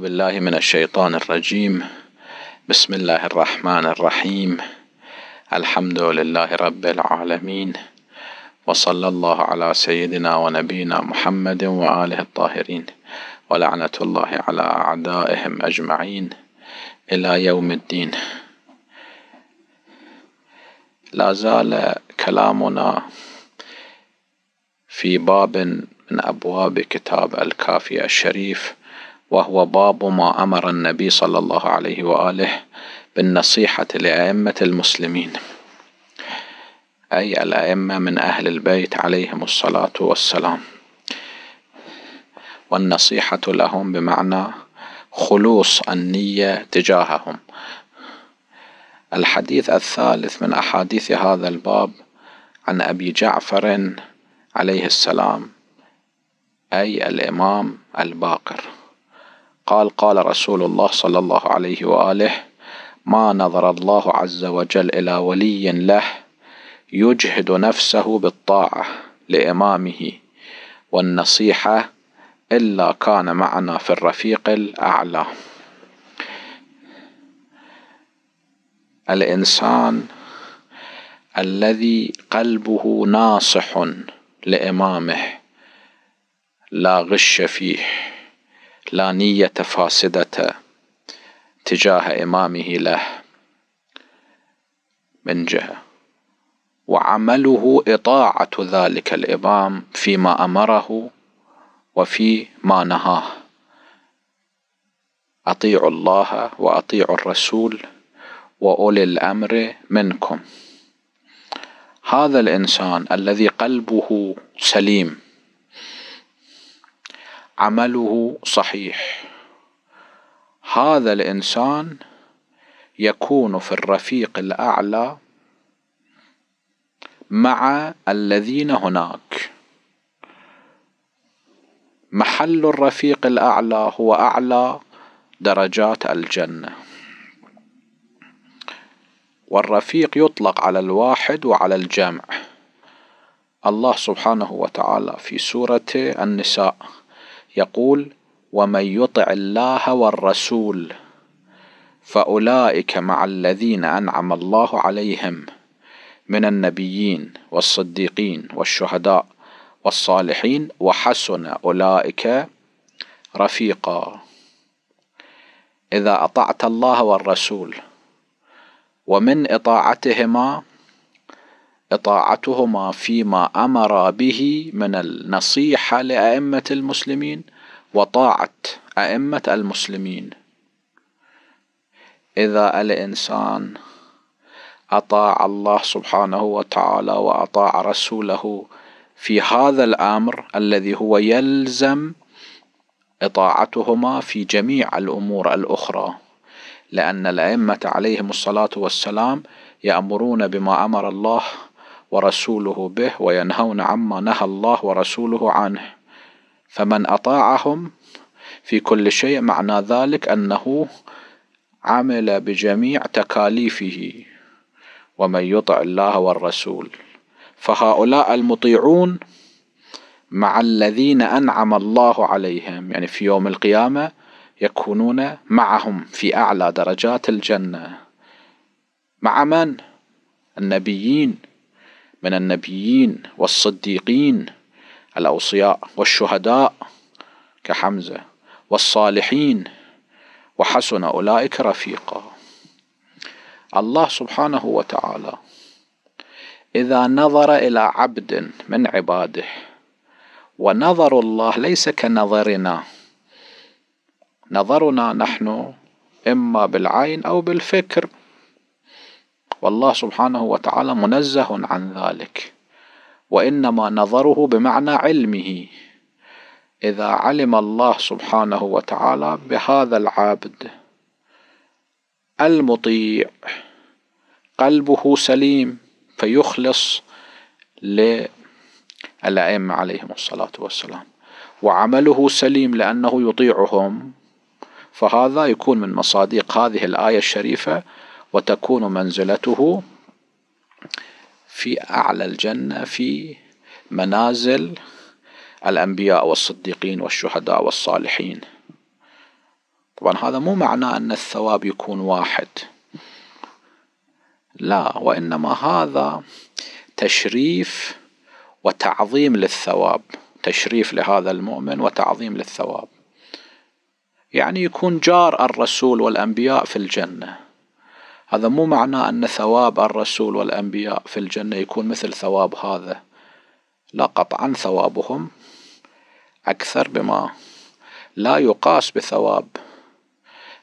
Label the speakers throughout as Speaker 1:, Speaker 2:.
Speaker 1: بالله من الشيطان الرجيم بسم الله الرحمن الرحيم الحمد لله رب العالمين وصلى الله على سيدنا ونبينا محمد وآله الطاهرين ولعنة الله على أعدائهم أجمعين إلى يوم الدين لا زال كلامنا في باب من أبواب كتاب الكافي الشريف وهو باب ما أمر النبي صلى الله عليه وآله بالنصيحة لأئمة المسلمين أي الأئمة من أهل البيت عليهم الصلاة والسلام والنصيحة لهم بمعنى خلوص النية تجاههم الحديث الثالث من أحاديث هذا الباب عن أبي جعفر عليه السلام أي الإمام الباقر قال قال رسول الله صلى الله عليه واله ما نظر الله عز وجل الى ولي له يجهد نفسه بالطاعه لامامه والنصيحه الا كان معنا في الرفيق الاعلى الانسان الذي قلبه ناصح لامامه لا غش فيه لا نية فاسدة تجاه إمامه له من جهة وعمله إطاعة ذلك الإمام فيما أمره وفي ما نهاه أطيعوا الله وأطيعوا الرسول وأولي الأمر منكم هذا الإنسان الذي قلبه سليم عمله صحيح هذا الإنسان يكون في الرفيق الأعلى مع الذين هناك محل الرفيق الأعلى هو أعلى درجات الجنة والرفيق يطلق على الواحد وعلى الجمع الله سبحانه وتعالى في سورة النساء يقول ومن يطع الله والرسول فاولئك مع الذين انعم الله عليهم من النبيين والصديقين والشهداء والصالحين وحسن اولئك رفيقا اذا اطعت الله والرسول ومن اطاعتهما إطاعتهما فيما أمر به من النصيحة لأئمة المسلمين وطاعة أئمة المسلمين إذا الإنسان أطاع الله سبحانه وتعالى وأطاع رسوله في هذا الأمر الذي هو يلزم إطاعتهما في جميع الأمور الأخرى لأن الأئمة عليهم الصلاة والسلام يأمرون بما أمر الله ورسوله به وينهون عما نهى الله ورسوله عنه فمن أطاعهم في كل شيء معنى ذلك أنه عمل بجميع تكاليفه ومن يطع الله والرسول فهؤلاء المطيعون مع الذين أنعم الله عليهم يعني في يوم القيامة يكونون معهم في أعلى درجات الجنة مع من؟ النبيين من النبيين والصديقين الأوصياء والشهداء كحمزة والصالحين وحسن أولئك رفيقا الله سبحانه وتعالى إذا نظر إلى عبد من عباده ونظر الله ليس كنظرنا نظرنا نحن إما بالعين أو بالفكر والله سبحانه وتعالى منزه عن ذلك وإنما نظره بمعنى علمه إذا علم الله سبحانه وتعالى بهذا العبد المطيع قلبه سليم فيخلص للأئمة عليهم الصلاة والسلام وعمله سليم لأنه يطيعهم فهذا يكون من مصادق هذه الآية الشريفة وتكون منزلته في أعلى الجنة في منازل الأنبياء والصديقين والشهداء والصالحين طبعا هذا مو معناه أن الثواب يكون واحد لا وإنما هذا تشريف وتعظيم للثواب تشريف لهذا المؤمن وتعظيم للثواب يعني يكون جار الرسول والأنبياء في الجنة هذا مو معناه أن ثواب الرسول والأنبياء في الجنة يكون مثل ثواب هذا لا قطعا ثوابهم أكثر بما لا يقاس بثواب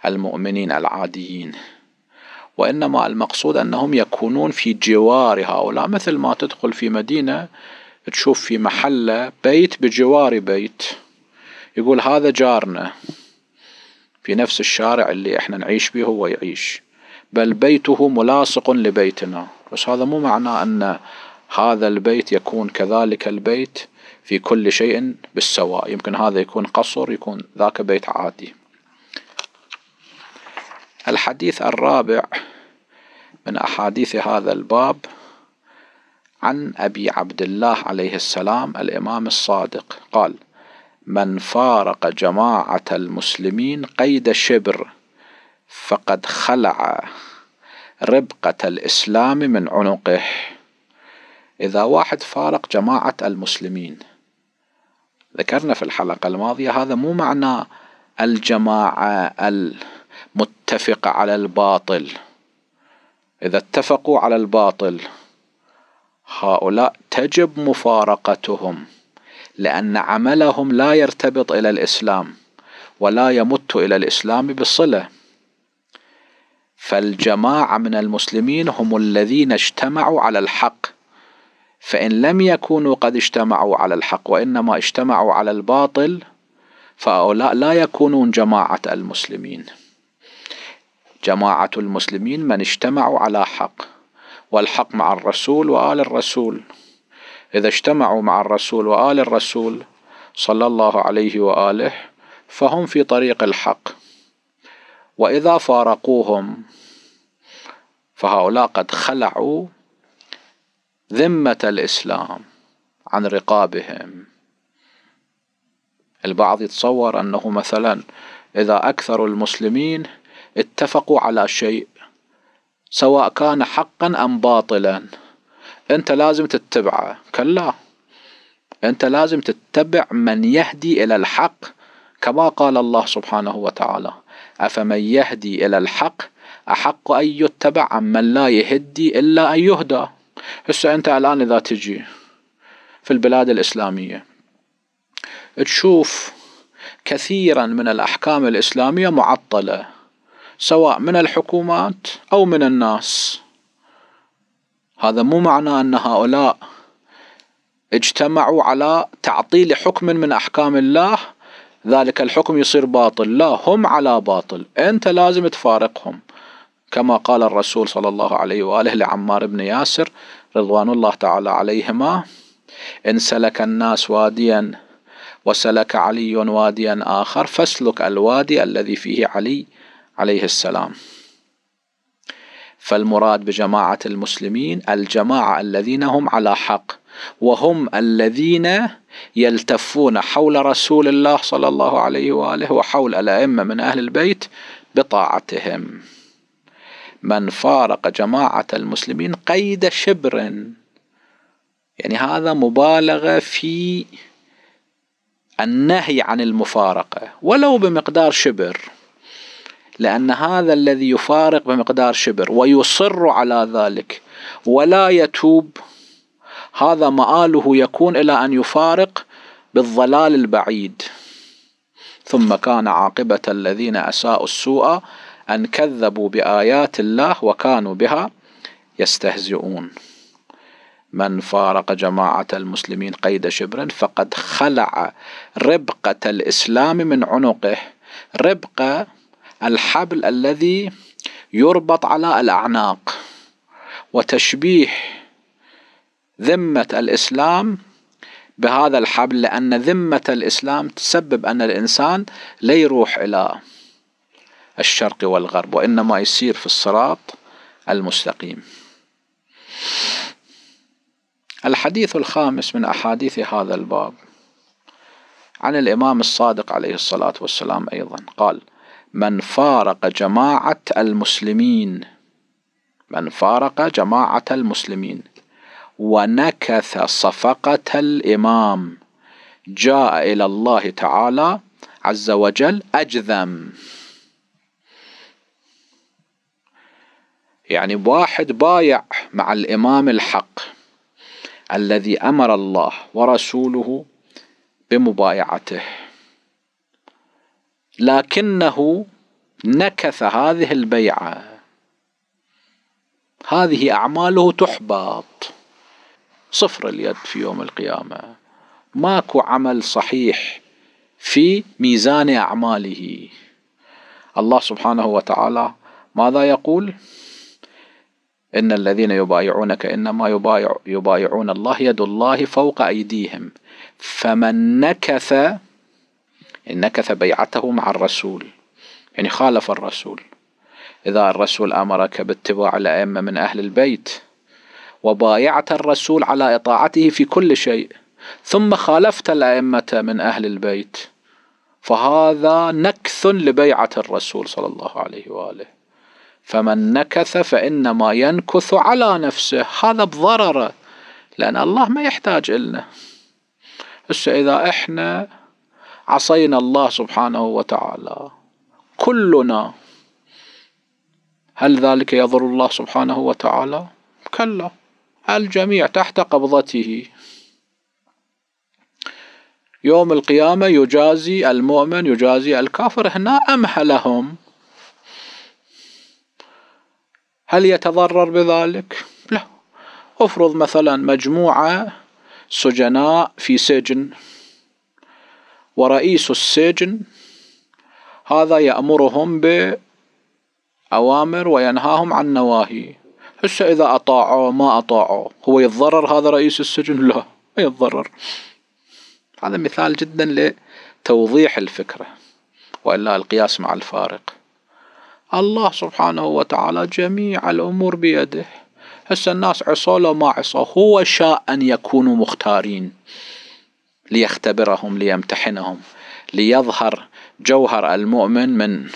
Speaker 1: المؤمنين العاديين وإنما المقصود أنهم يكونون في جوار هؤلاء مثل ما تدخل في مدينة تشوف في محلة بيت بجوار بيت يقول هذا جارنا في نفس الشارع اللي احنا نعيش به هو يعيش بل بيته ملاصق لبيتنا بس هذا مو معناه أن هذا البيت يكون كذلك البيت في كل شيء بالسواء يمكن هذا يكون قصر يكون ذاك بيت عادي الحديث الرابع من أحاديث هذا الباب عن أبي عبد الله عليه السلام الإمام الصادق قال من فارق جماعة المسلمين قيد شبر فقد خلع ربقة الإسلام من عنقه إذا واحد فارق جماعة المسلمين ذكرنا في الحلقة الماضية هذا مو معنى الجماعة المتفقة على الباطل إذا اتفقوا على الباطل هؤلاء تجب مفارقتهم لأن عملهم لا يرتبط إلى الإسلام ولا يمت إلى الإسلام بصلة فالجماعة من المسلمين هم الذين اجتمعوا على الحق فإن لم يكونوا قد اجتمعوا على الحق وإنما اجتمعوا على الباطل فهؤلاء لا يكونون جماعة المسلمين جماعة المسلمين من اجتمعوا على حق والحق مع الرسول وآل الرسول إذا اجتمعوا مع الرسول وآل الرسول صلى الله عليه وآله فهم في طريق الحق وإذا فارقوهم فهؤلاء قد خلعوا ذمة الإسلام عن رقابهم البعض يتصور أنه مثلا إذا أكثر المسلمين اتفقوا على شيء سواء كان حقا أم باطلا أنت لازم تتبعه كلا أنت لازم تتبع من يهدي إلى الحق كما قال الله سبحانه وتعالى أفمن يهدي إلى الحق أحق أن يتبع من لا يهدي إلا أن يهدى هسه أنت الآن إذا تجي في البلاد الإسلامية تشوف كثيرا من الأحكام الإسلامية معطلة سواء من الحكومات أو من الناس هذا مو معنى أن هؤلاء اجتمعوا على تعطيل حكم من أحكام الله ذلك الحكم يصير باطل لا هم على باطل أنت لازم تفارقهم كما قال الرسول صلى الله عليه وآله لعمار بن ياسر رضوان الله تعالى عليهما إن سلك الناس واديا وسلك علي واديا آخر فاسلك الوادي الذي فيه علي عليه السلام فالمراد بجماعة المسلمين الجماعة الذين هم على حق وهم الذين يلتفون حول رسول الله صلى الله عليه واله وحول الائمه من اهل البيت بطاعتهم من فارق جماعه المسلمين قيد شبر يعني هذا مبالغه في النهي عن المفارقه ولو بمقدار شبر لأن هذا الذي يفارق بمقدار شبر ويصر على ذلك ولا يتوب هذا مآله يكون إلى أن يفارق بالضلال البعيد ثم كان عاقبة الذين أساءوا السوء أن كذبوا بآيات الله وكانوا بها يستهزئون من فارق جماعة المسلمين قيد شبر فقد خلع ربقة الإسلام من عنقه ربقة الحبل الذي يربط على الأعناق وتشبيه ذمة الإسلام بهذا الحبل لأن ذمة الإسلام تسبب أن الإنسان لا يروح إلى الشرق والغرب وإنما يسير في الصراط المستقيم الحديث الخامس من أحاديث هذا الباب عن الإمام الصادق عليه الصلاة والسلام أيضا قال من فارق جماعة المسلمين من فارق جماعة المسلمين ونكث صفقة الإمام جاء إلى الله تعالى عز وجل أجذم يعني واحد بايع مع الإمام الحق الذي أمر الله ورسوله بمبايعته لكنه نكث هذه البيعة هذه أعماله تحبط صفر اليد في يوم القيامة ماكو عمل صحيح في ميزان أعماله الله سبحانه وتعالى ماذا يقول إن الذين يبايعونك إنما يبايع يبايعون الله يد الله فوق أيديهم فمن نكث إن نكث بيعته مع الرسول يعني خالف الرسول إذا الرسول أمرك باتباع الأئمة من أهل البيت وبايعت الرسول على اطاعته في كل شيء ثم خالفت الائمه من اهل البيت فهذا نكث لبيعه الرسول صلى الله عليه واله فمن نكث فانما ينكث على نفسه هذا بضرره لان الله ما يحتاج النا هسه اذا احنا عصينا الله سبحانه وتعالى كلنا هل ذلك يضر الله سبحانه وتعالى كلا الجميع تحت قبضته يوم القيامة يجازي المؤمن يجازي الكافر هنا أمح لهم هل يتضرر بذلك؟ لا افرض مثلا مجموعة سجناء في سجن ورئيس السجن هذا يأمرهم بأوامر وينهاهم عن نواهي هسه اذا اطاعوه ما اطاعوه هو يتضرر هذا رئيس السجن لا ما يتضرر هذا مثال جدا لتوضيح الفكرة وإلا القياس مع الفارق الله سبحانه وتعالى جميع الأمور بيده هسه الناس عصوا لو ما عصوا هو شاء أن يكونوا مختارين ليختبرهم ليمتحنهم ليظهر جوهر المؤمن من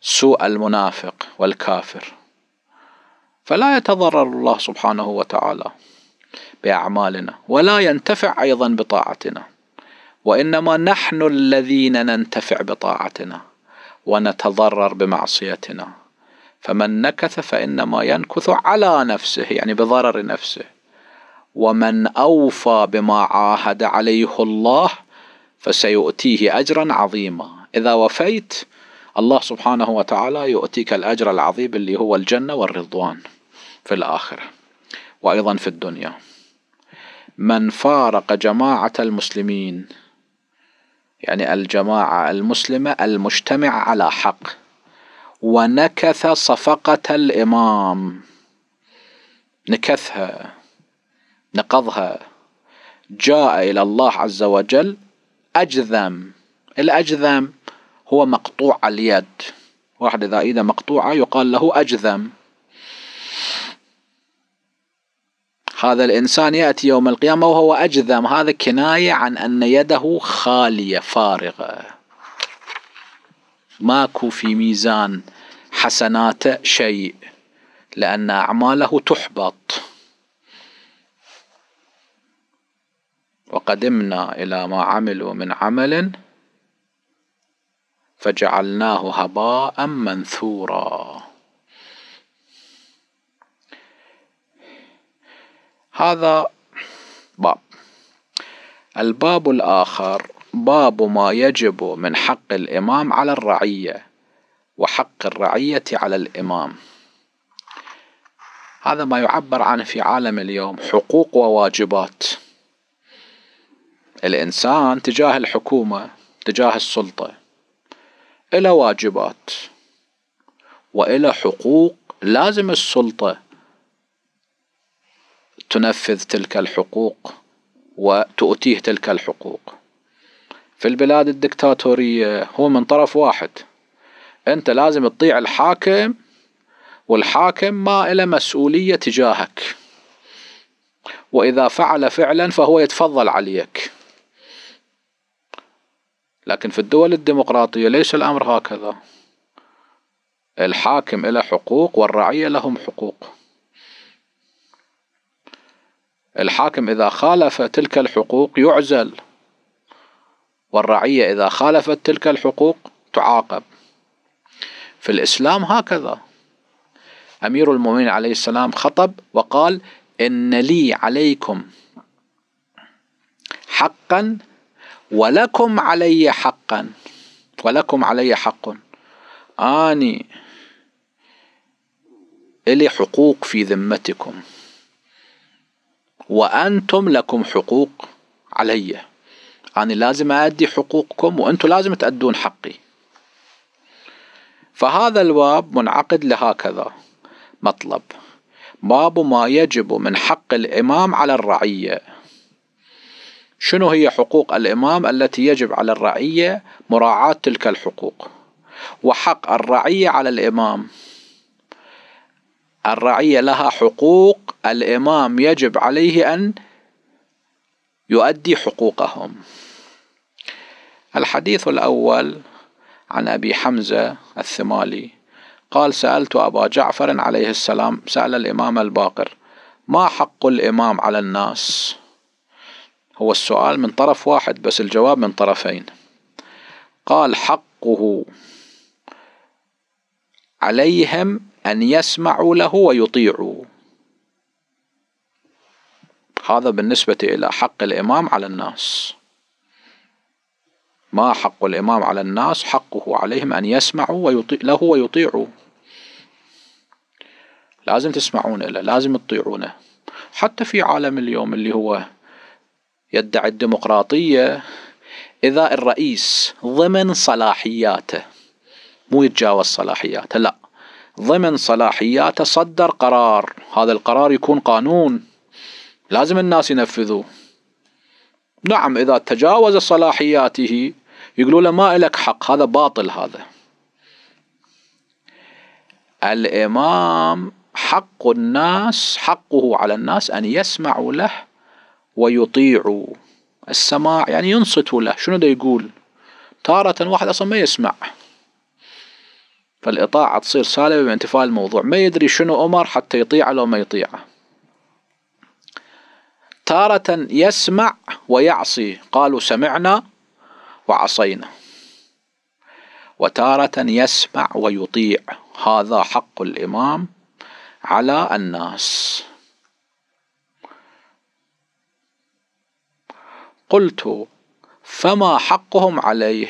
Speaker 1: سوء المنافق والكافر فلا يتضرر الله سبحانه وتعالى باعمالنا ولا ينتفع ايضا بطاعتنا وانما نحن الذين ننتفع بطاعتنا ونتضرر بمعصيتنا فمن نكث فانما ينكث على نفسه يعني بضرر نفسه ومن اوفى بما عاهد عليه الله فسيؤتيه اجرا عظيما اذا وفيت الله سبحانه وتعالى يؤتيك الاجر العظيم اللي هو الجنه والرضوان في الآخرة وأيضا في الدنيا من فارق جماعة المسلمين يعني الجماعة المسلمة المجتمع على حق ونكث صفقة الإمام نكثها نقضها جاء إلى الله عز وجل أجذم الأجذم هو مقطوع اليد واحد إذا إيده مقطوعة يقال له أجذم هذا الإنسان يأتي يوم القيامة وهو أجذم هذا كناية عن أن يده خالية فارغة ماكو في ميزان حسناته شيء لأن أعماله تحبط وقدمنا إلى ما عملوا من عمل فجعلناه هباء منثورا هذا باب الباب الآخر باب ما يجب من حق الإمام على الرعية وحق الرعية على الإمام هذا ما يعبر عنه في عالم اليوم حقوق وواجبات الإنسان تجاه الحكومة تجاه السلطة إلى واجبات وإلى حقوق لازم السلطة تنفذ تلك الحقوق وتؤتيه تلك الحقوق في البلاد الدكتاتورية هو من طرف واحد انت لازم تطيع الحاكم والحاكم ما إلى مسؤولية تجاهك واذا فعل فعلا فهو يتفضل عليك لكن في الدول الديمقراطية ليس الامر هكذا الحاكم له حقوق والرعية لهم حقوق الحاكم إذا خالف تلك الحقوق يعزل والرعية إذا خالفت تلك الحقوق تعاقب في الإسلام هكذا أمير المؤمنين عليه السلام خطب وقال إن لي عليكم حقا ولكم علي حقا ولكم علي حق آني إلي حقوق في ذمتكم وأنتم لكم حقوق علي أنا لازم أدي حقوقكم وأنتم لازم تأدون حقي فهذا الباب منعقد لهكذا مطلب باب ما يجب من حق الإمام على الرعية شنو هي حقوق الإمام التي يجب على الرعية مراعاة تلك الحقوق وحق الرعية على الإمام الرعية لها حقوق الإمام يجب عليه أن يؤدي حقوقهم الحديث الأول عن أبي حمزة الثمالي قال سألت أبا جعفر عليه السلام سأل الإمام الباقر ما حق الإمام على الناس هو السؤال من طرف واحد بس الجواب من طرفين قال حقه عليهم أن يسمعوا له ويطيعوا هذا بالنسبة إلى حق الإمام على الناس ما حق الإمام على الناس حقه عليهم أن يسمعوا ويطيع له ويطيعوا لازم تسمعون له لازم تطيعونه حتى في عالم اليوم اللي هو يدعي الديمقراطية إذا الرئيس ضمن صلاحياته مو يتجاوز صلاحياته لا ضمن صلاحياته صدر قرار هذا القرار يكون قانون لازم الناس ينفذوه نعم إذا تجاوز صلاحياته يقولوا له ما لك حق هذا باطل هذا الإمام حق الناس حقه على الناس أن يسمعوا له ويطيعوا السماع يعني ينصتوا له شنو ده يقول تارة واحد أصلا ما يسمع فالإطاعة تصير سالبة بانتفاء الموضوع ما يدري شنو أمر حتى يطيعه لو ما يطيعه تارة يسمع ويعصي قالوا سمعنا وعصينا وتارة يسمع ويطيع هذا حق الإمام على الناس قلت فما حقهم عليه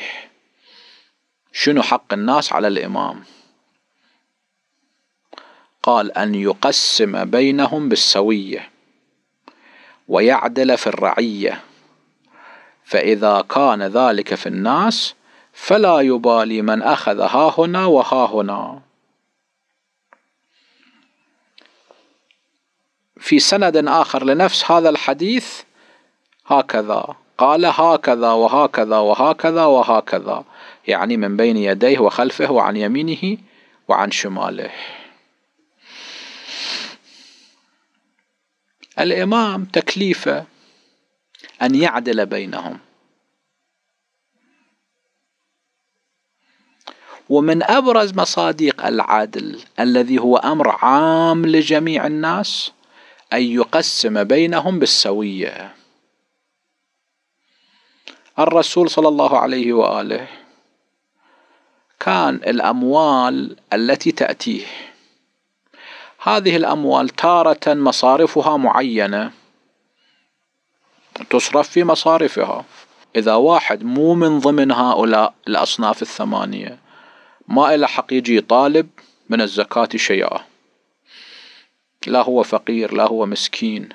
Speaker 1: شنو حق الناس على الإمام قال أن يقسم بينهم بالسوية ويعدل في الرعية فإذا كان ذلك في الناس فلا يبالي من أخذ ها هنا وها هنا في سند آخر لنفس هذا الحديث هكذا قال هكذا وهكذا وهكذا وهكذا يعني من بين يديه وخلفه وعن يمينه وعن شماله الإمام تكليفه أن يعدل بينهم ومن أبرز مصادق العدل الذي هو أمر عام لجميع الناس أن يقسم بينهم بالسوية الرسول صلى الله عليه وآله كان الأموال التي تأتيه هذه الأموال تارة مصارفها معينة تصرف في مصارفها إذا واحد مو من ضمن هؤلاء الأصناف الثمانية ما إلى حق يجي طالب من الزكاة شيئا لا هو فقير لا هو مسكين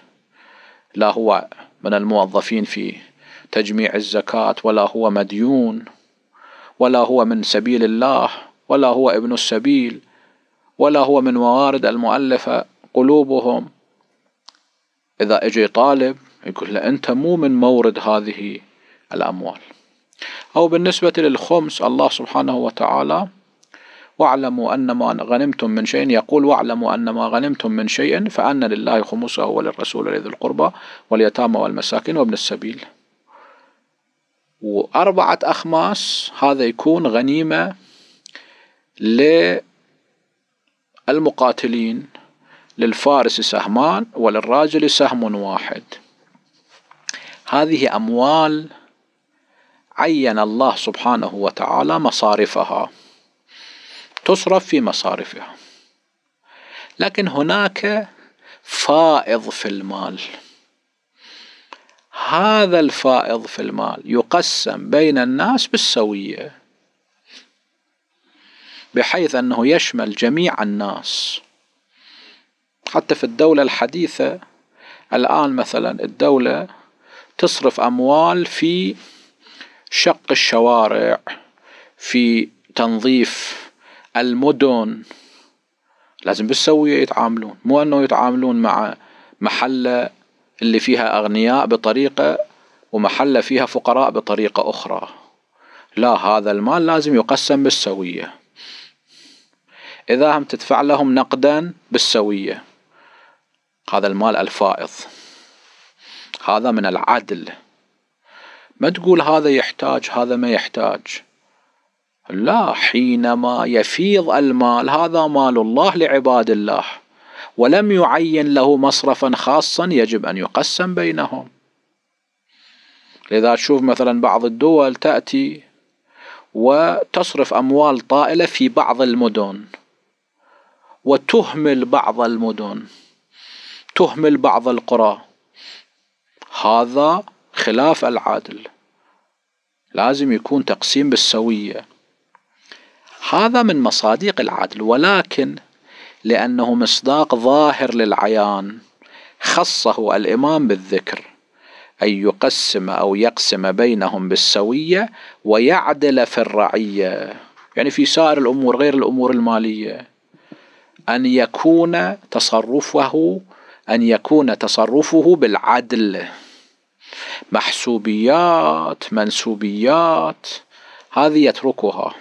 Speaker 1: لا هو من الموظفين في تجميع الزكاة ولا هو مديون ولا هو من سبيل الله ولا هو ابن السبيل ولا هو من موارد المؤلفة قلوبهم إذا إجي طالب يقول له أنت مو من مورد هذه الأموال أو بالنسبة للخمس الله سبحانه وتعالى واعلموا أن ما غنمتم من شيء يقول واعلموا أن ما غنمتم من شيء فأن لله خمسه وللرسول ولذي القربى واليتامى والمساكين وابن السبيل وأربعة أخماس هذا يكون غنيمة المقاتلين للفارس سهمان وللراجل سهم واحد هذه أموال عين الله سبحانه وتعالى مصارفها تصرف في مصارفها لكن هناك فائض في المال هذا الفائض في المال يقسم بين الناس بالسويه بحيث أنه يشمل جميع الناس حتى في الدولة الحديثة الآن مثلا الدولة تصرف أموال في شق الشوارع في تنظيف المدن لازم بالسوية يتعاملون مو أنه يتعاملون مع محلة اللي فيها أغنياء بطريقة ومحلة فيها فقراء بطريقة أخرى لا هذا المال لازم يقسم بالسوية إذا هم تدفع لهم نقدا بالسوية هذا المال الفائض هذا من العدل ما تقول هذا يحتاج هذا ما يحتاج لا حينما يفيض المال هذا مال الله لعباد الله ولم يعين له مصرفا خاصا يجب ان يقسم بينهم لذا تشوف مثلا بعض الدول تاتي وتصرف اموال طائله في بعض المدن وتهمل بعض المدن تهمل بعض القرى هذا خلاف العادل لازم يكون تقسيم بالسوية هذا من مصادق العدل ولكن لأنه مصداق ظاهر للعيان خصه الإمام بالذكر أن يقسم أو يقسم بينهم بالسوية ويعدل في الرعية يعني في سائر الأمور غير الأمور المالية أن يكون تصرفه أن يكون تصرفه بالعدل محسوبيات منسوبيات هذه يتركها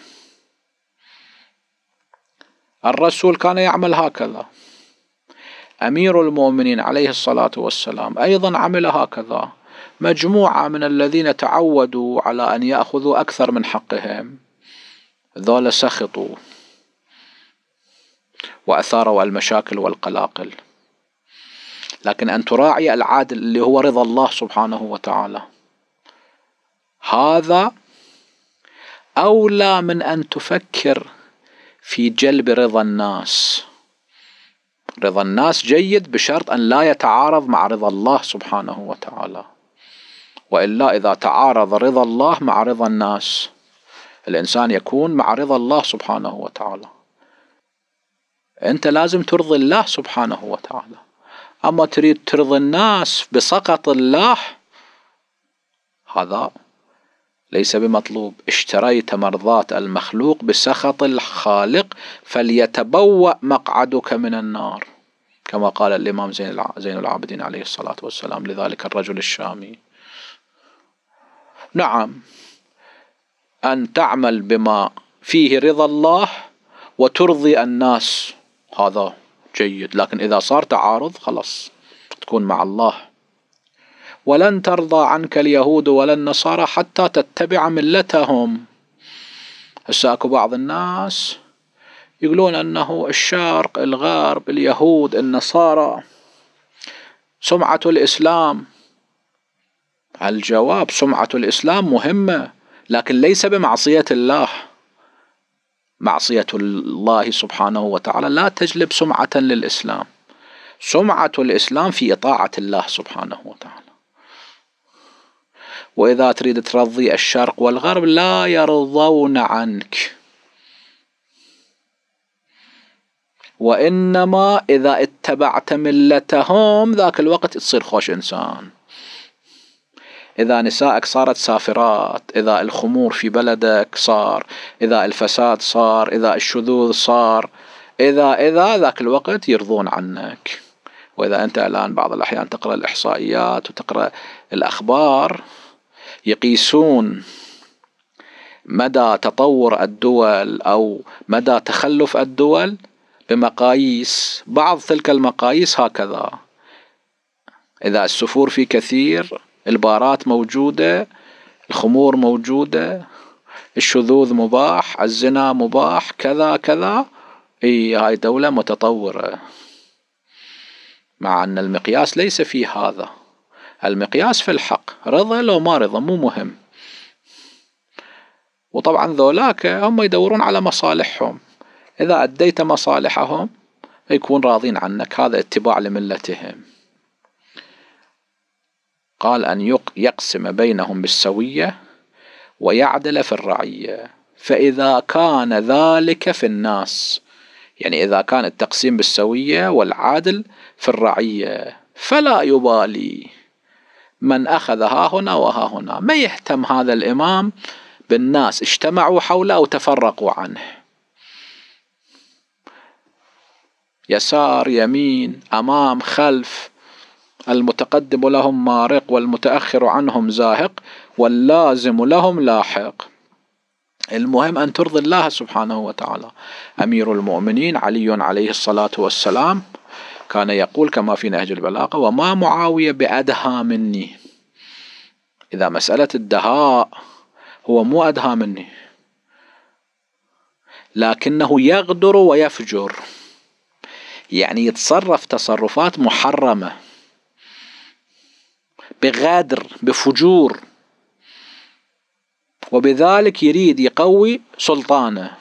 Speaker 1: الرسول كان يعمل هكذا أمير المؤمنين عليه الصلاة والسلام أيضا عمل هكذا مجموعة من الذين تعودوا على أن يأخذوا أكثر من حقهم ذولا سخطوا وأثاروا المشاكل والقلاقل لكن أن تراعي العادل اللي هو رضا الله سبحانه وتعالى هذا أولى من أن تفكر في جلب رضا الناس رضا الناس جيد بشرط أن لا يتعارض مع رضا الله سبحانه وتعالى وإلا إذا تعارض رضا الله مع رضا الناس الإنسان يكون مع رضا الله سبحانه وتعالى انت لازم ترضي الله سبحانه وتعالى اما تريد ترضي الناس بسقط الله هذا ليس بمطلوب اشتريت مرضاة المخلوق بسخط الخالق فليتبوأ مقعدك من النار كما قال الإمام زين العابدين عليه الصلاة والسلام لذلك الرجل الشامي نعم أن تعمل بما فيه رضا الله وترضي الناس هذا جيد لكن إذا صار تعارض خلاص تكون مع الله ولن ترضى عنك اليهود ولا النصارى حتى تتبع ملتهم هسه اكو بعض الناس يقولون انه الشرق الغرب اليهود النصارى سمعة الاسلام الجواب سمعة الاسلام مهمة لكن ليس بمعصية الله معصية الله سبحانه وتعالى لا تجلب سمعة للإسلام سمعة الإسلام في إطاعة الله سبحانه وتعالى وإذا تريد ترضي الشرق والغرب لا يرضون عنك وإنما إذا اتبعت ملتهم ذاك الوقت تصير خوش إنسان إذا نسائك صارت سافرات إذا الخمور في بلدك صار إذا الفساد صار إذا الشذوذ صار إذا إذا ذاك الوقت يرضون عنك وإذا أنت الآن بعض الأحيان تقرأ الإحصائيات وتقرأ الأخبار يقيسون مدى تطور الدول أو مدى تخلف الدول بمقاييس بعض تلك المقاييس هكذا إذا السفور في كثير البارات موجودة الخمور موجودة الشذوذ مباح الزنا مباح كذا كذا اي هاي دولة متطورة مع ان المقياس ليس في هذا المقياس في الحق رضا لو ما رضا مو مهم وطبعا ذولاك هم يدورون على مصالحهم إذا أديت مصالحهم يكون راضين عنك هذا اتباع لملتهم قال أن يقسم بينهم بالسوية ويعدل في الرعية فإذا كان ذلك في الناس يعني إذا كان التقسيم بالسوية والعدل في الرعية فلا يبالي من أخذ ها هنا وها هنا ما يهتم هذا الإمام بالناس اجتمعوا حوله أو تفرقوا عنه يسار يمين أمام خلف المتقدم لهم مارق والمتأخر عنهم زاهق واللازم لهم لاحق المهم أن ترضي الله سبحانه وتعالى أمير المؤمنين علي عليه الصلاة والسلام كان يقول كما في نهج البلاغة وما معاوية بأدهى مني إذا مسألة الدهاء هو مو أدهى مني لكنه يغدر ويفجر يعني يتصرف تصرفات محرمه بغدر بفجور وبذلك يريد يقوي سلطانه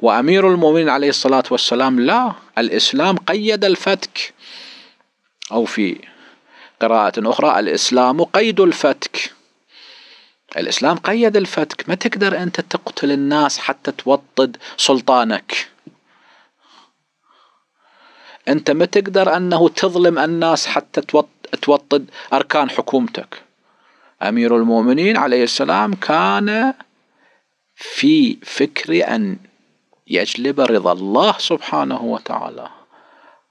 Speaker 1: وأمير المؤمنين عليه الصلاة والسلام لا الإسلام قيد الفتك أو في قراءة أخرى الإسلام قيد الفتك الإسلام قيد الفتك ما تقدر أنت تقتل الناس حتى توطد سلطانك انت ما تقدر انه تظلم الناس حتى توطد اركان حكومتك امير المؤمنين عليه السلام كان في فكر ان يجلب رضا الله سبحانه وتعالى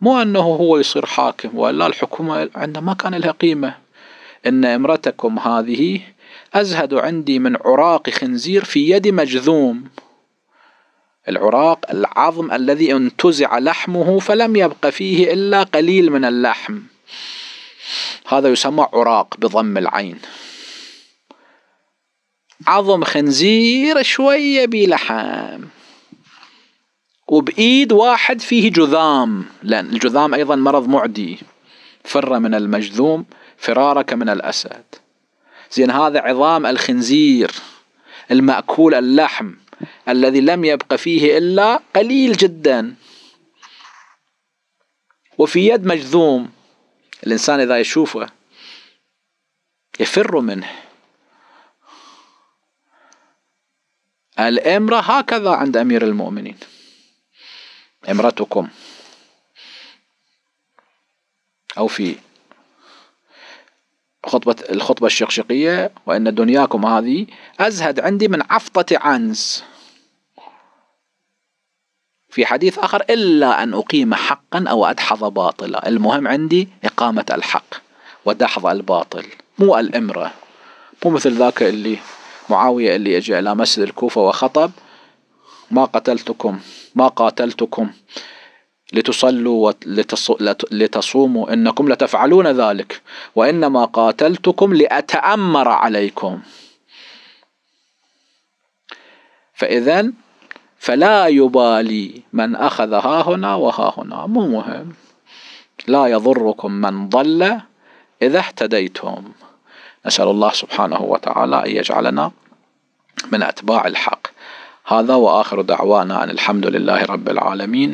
Speaker 1: مو انه هو يصير حاكم ولا الحكومه عنده ما كان لها قيمه ان امرتكم هذه ازهد عندي من عراق خنزير في يد مجذوم العراق العظم الذي انتزع لحمه فلم يبق فيه إلا قليل من اللحم هذا يسمى عراق بضم العين عظم خنزير شوية بلحم وبإيد واحد فيه جذام لأن الجذام أيضا مرض معدي فر من المجذوم فرارك من الأسد زين هذا عظام الخنزير المأكول اللحم الذي لم يبق فيه إلا قليل جدا وفي يد مجذوم الإنسان إذا يشوفه يفر منه الإمرة هكذا عند أمير المؤمنين إمرتكم أو في خطبة الخطبة الشقشقية وإن دنياكم هذه أزهد عندي من عفطة عنز في حديث آخر إلا أن أقيم حقا أو أدحض باطلا المهم عندي إقامة الحق ودحض الباطل مو الإمرة مو مثل ذاك اللي معاوية اللي يجي إلى مسجد الكوفة وخطب ما قتلتكم ما قاتلتكم لتصلوا لتصوموا إنكم لتفعلون ذلك وإنما قاتلتكم لأتأمر عليكم فإذا فلا يبالي من أخذ ها هنا وها هنا مو مهم لا يضركم من ضل إذا اهتديتم نسأل الله سبحانه وتعالى أن يجعلنا من أتباع الحق هذا وآخر دعوانا أن الحمد لله رب العالمين